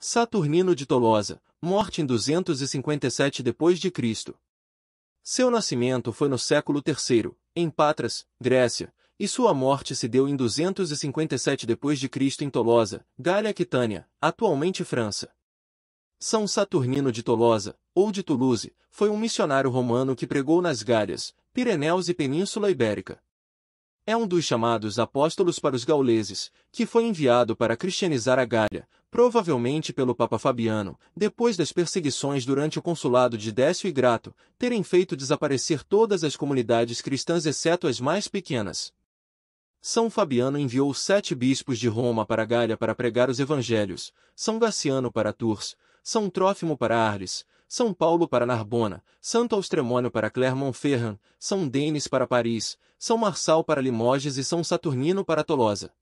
Saturnino de Tolosa, morte em 257 d.C. Seu nascimento foi no século III, em Patras, Grécia, e sua morte se deu em 257 d.C. em Tolosa, Galia Quitânia, atualmente França. São Saturnino de Tolosa, ou de Toulouse, foi um missionário romano que pregou nas Galias, Pireneus e Península Ibérica. É um dos chamados apóstolos para os gauleses, que foi enviado para cristianizar a Galia provavelmente pelo Papa Fabiano, depois das perseguições durante o consulado de Décio e Grato, terem feito desaparecer todas as comunidades cristãs exceto as mais pequenas. São Fabiano enviou sete bispos de Roma para Gália para pregar os evangelhos, São Gaciano para Tours, São Trófimo para Arles, São Paulo para Narbona, Santo Austremônio para Clermont-Ferrand, São Denis para Paris, São Marçal para Limoges e São Saturnino para Tolosa.